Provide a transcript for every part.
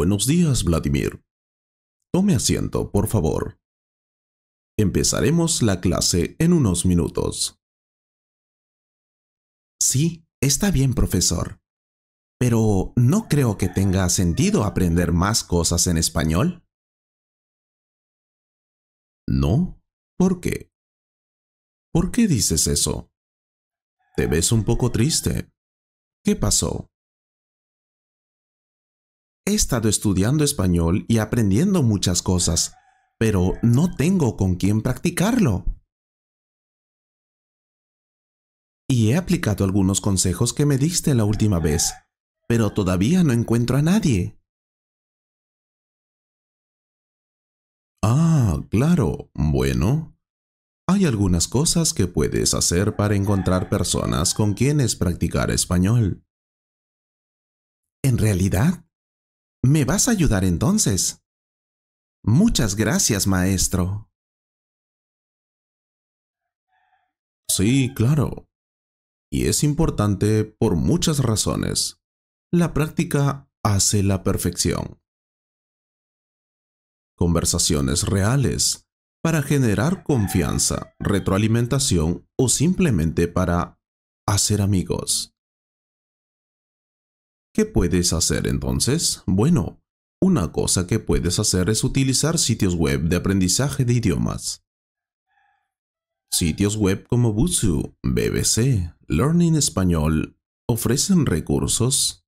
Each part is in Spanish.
Buenos días, Vladimir. Tome asiento, por favor. Empezaremos la clase en unos minutos. Sí, está bien, profesor. Pero no creo que tenga sentido aprender más cosas en español. ¿No? ¿Por qué? ¿Por qué dices eso? Te ves un poco triste. ¿Qué pasó? He estado estudiando español y aprendiendo muchas cosas, pero no tengo con quién practicarlo. Y he aplicado algunos consejos que me diste la última vez, pero todavía no encuentro a nadie. Ah, claro. Bueno, hay algunas cosas que puedes hacer para encontrar personas con quienes practicar español. En realidad, ¿Me vas a ayudar entonces? Muchas gracias, maestro. Sí, claro. Y es importante por muchas razones. La práctica hace la perfección. Conversaciones reales para generar confianza, retroalimentación o simplemente para hacer amigos. ¿Qué puedes hacer entonces? Bueno, una cosa que puedes hacer es utilizar sitios web de aprendizaje de idiomas. Sitios web como Busuu, BBC, Learning Español ofrecen recursos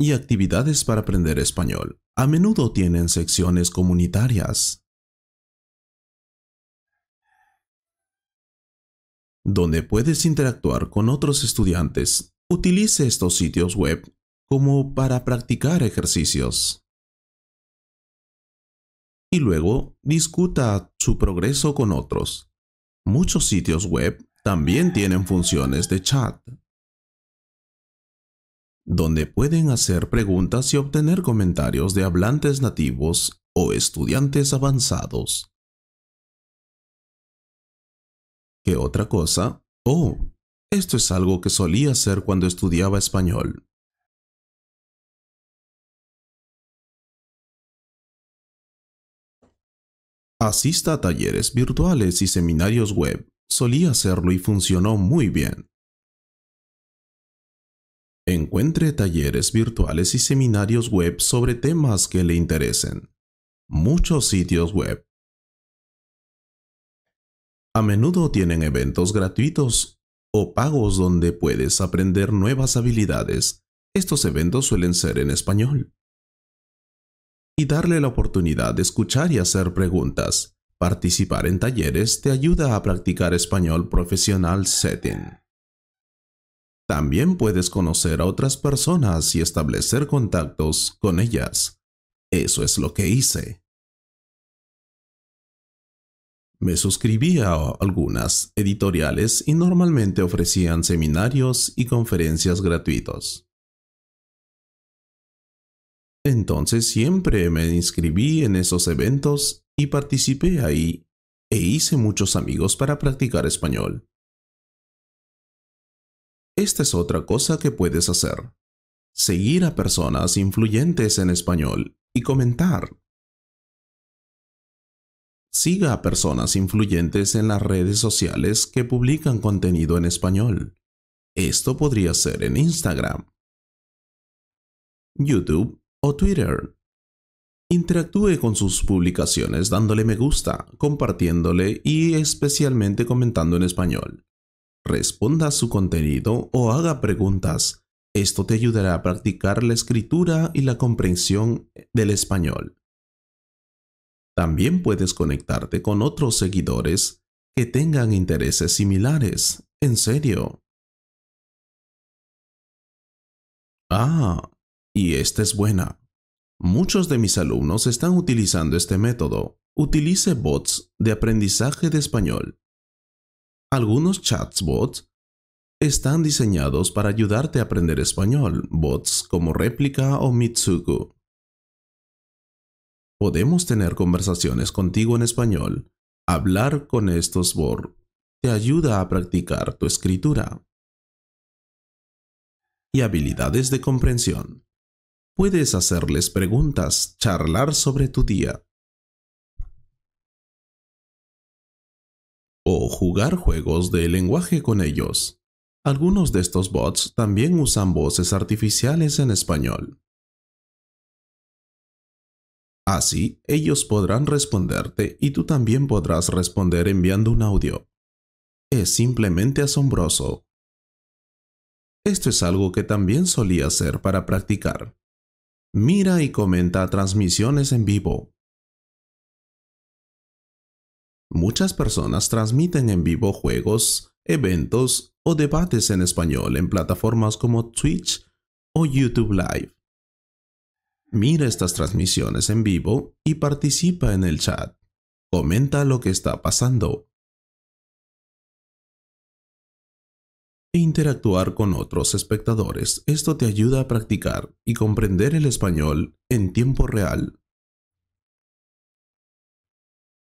y actividades para aprender español. A menudo tienen secciones comunitarias, donde puedes interactuar con otros estudiantes. Utilice estos sitios web como para practicar ejercicios. Y luego discuta su progreso con otros. Muchos sitios web también tienen funciones de chat, donde pueden hacer preguntas y obtener comentarios de hablantes nativos o estudiantes avanzados. ¿Qué otra cosa. Oh, esto es algo que solía hacer cuando estudiaba español. Asista a talleres virtuales y seminarios web. Solía hacerlo y funcionó muy bien. Encuentre talleres virtuales y seminarios web sobre temas que le interesen. Muchos sitios web a menudo tienen eventos gratuitos o pagos donde puedes aprender nuevas habilidades. Estos eventos suelen ser en español. Y darle la oportunidad de escuchar y hacer preguntas. Participar en talleres te ayuda a practicar español profesional setting. También puedes conocer a otras personas y establecer contactos con ellas. Eso es lo que hice. Me suscribía a algunas editoriales y normalmente ofrecían seminarios y conferencias gratuitos. Entonces siempre me inscribí en esos eventos y participé ahí e hice muchos amigos para practicar español. Esta es otra cosa que puedes hacer. Seguir a personas influyentes en español y comentar Siga a personas influyentes en las redes sociales que publican contenido en español. Esto podría ser en Instagram, YouTube o Twitter. Interactúe con sus publicaciones dándole me gusta, compartiéndole y especialmente comentando en español. Responda a su contenido o haga preguntas. Esto te ayudará a practicar la escritura y la comprensión del español. También puedes conectarte con otros seguidores que tengan intereses similares, en serio. Ah, y esta es buena. Muchos de mis alumnos están utilizando este método. Utilice bots de aprendizaje de español. Algunos chatbots están diseñados para ayudarte a aprender español, bots como Replica o Mitsuku. Podemos tener conversaciones contigo en español. Hablar con estos bots te ayuda a practicar tu escritura. Y habilidades de comprensión. Puedes hacerles preguntas, charlar sobre tu día, o jugar juegos de lenguaje con ellos. Algunos de estos bots también usan voces artificiales en español. Así, ellos podrán responderte y tú también podrás responder enviando un audio. Es simplemente asombroso. Esto es algo que también solía hacer para practicar. Mira y comenta transmisiones en vivo. Muchas personas transmiten en vivo juegos, eventos o debates en español en plataformas como Twitch o YouTube Live. Mira estas transmisiones en vivo y participa en el chat. Comenta lo que está pasando. E interactuar con otros espectadores. Esto te ayuda a practicar y comprender el español en tiempo real.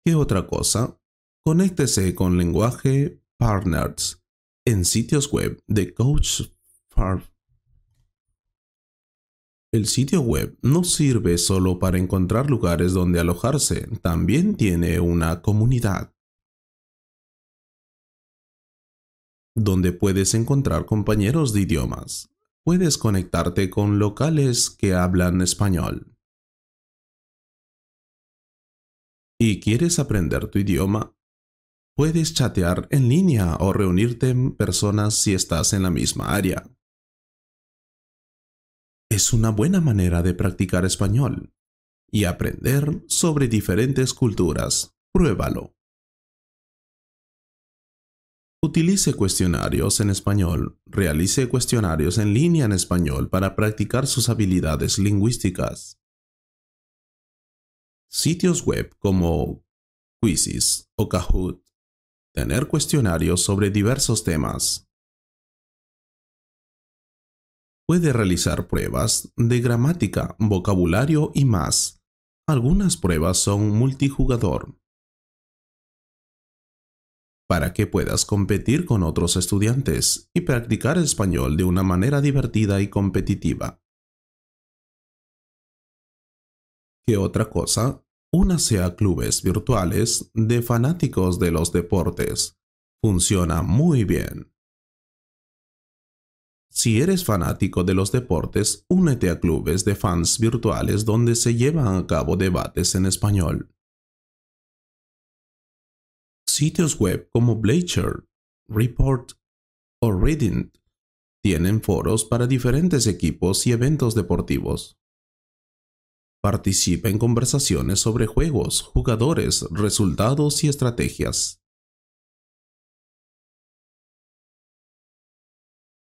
¿Qué otra cosa? Conéctese con lenguaje Partners en sitios web de Coach el sitio web no sirve solo para encontrar lugares donde alojarse, también tiene una comunidad. Donde puedes encontrar compañeros de idiomas. Puedes conectarte con locales que hablan español. ¿Y quieres aprender tu idioma? Puedes chatear en línea o reunirte en personas si estás en la misma área es una buena manera de practicar español y aprender sobre diferentes culturas. Pruébalo. Utilice cuestionarios en español. Realice cuestionarios en línea en español para practicar sus habilidades lingüísticas. Sitios web como Quizzes o Kahoot. Tener cuestionarios sobre diversos temas. Puede realizar pruebas de gramática, vocabulario y más. Algunas pruebas son multijugador. Para que puedas competir con otros estudiantes y practicar español de una manera divertida y competitiva. ¿Qué otra cosa? una sea clubes virtuales de fanáticos de los deportes. Funciona muy bien. Si eres fanático de los deportes, únete a clubes de fans virtuales donde se llevan a cabo debates en español. Sitios web como Bleacher, Report o Reddit tienen foros para diferentes equipos y eventos deportivos. Participa en conversaciones sobre juegos, jugadores, resultados y estrategias.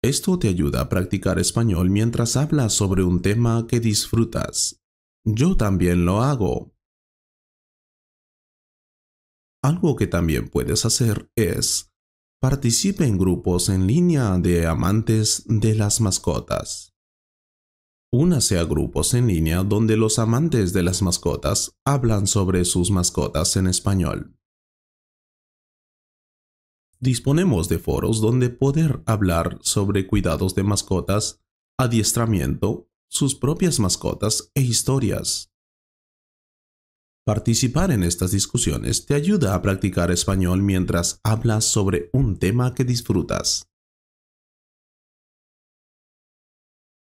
Esto te ayuda a practicar español mientras hablas sobre un tema que disfrutas. Yo también lo hago. Algo que también puedes hacer es participe en grupos en línea de amantes de las mascotas. Únase a grupos en línea donde los amantes de las mascotas hablan sobre sus mascotas en español. Disponemos de foros donde poder hablar sobre cuidados de mascotas, adiestramiento, sus propias mascotas e historias. Participar en estas discusiones te ayuda a practicar español mientras hablas sobre un tema que disfrutas.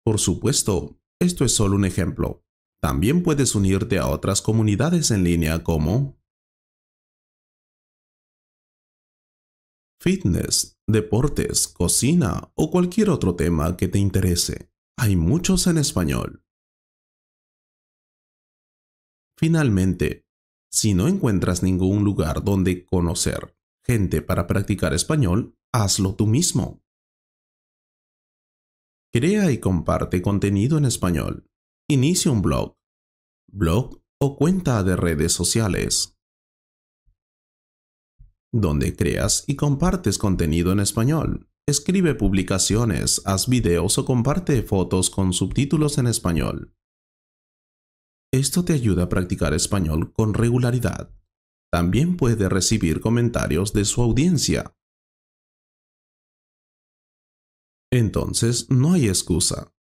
Por supuesto, esto es solo un ejemplo. También puedes unirte a otras comunidades en línea como fitness, deportes, cocina o cualquier otro tema que te interese. Hay muchos en español. Finalmente, si no encuentras ningún lugar donde conocer gente para practicar español, hazlo tú mismo. Crea y comparte contenido en español. Inicia un blog, blog o cuenta de redes sociales donde creas y compartes contenido en español. Escribe publicaciones, haz videos o comparte fotos con subtítulos en español. Esto te ayuda a practicar español con regularidad. También puede recibir comentarios de su audiencia. Entonces, no hay excusa.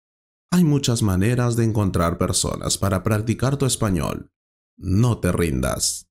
Hay muchas maneras de encontrar personas para practicar tu español. No te rindas.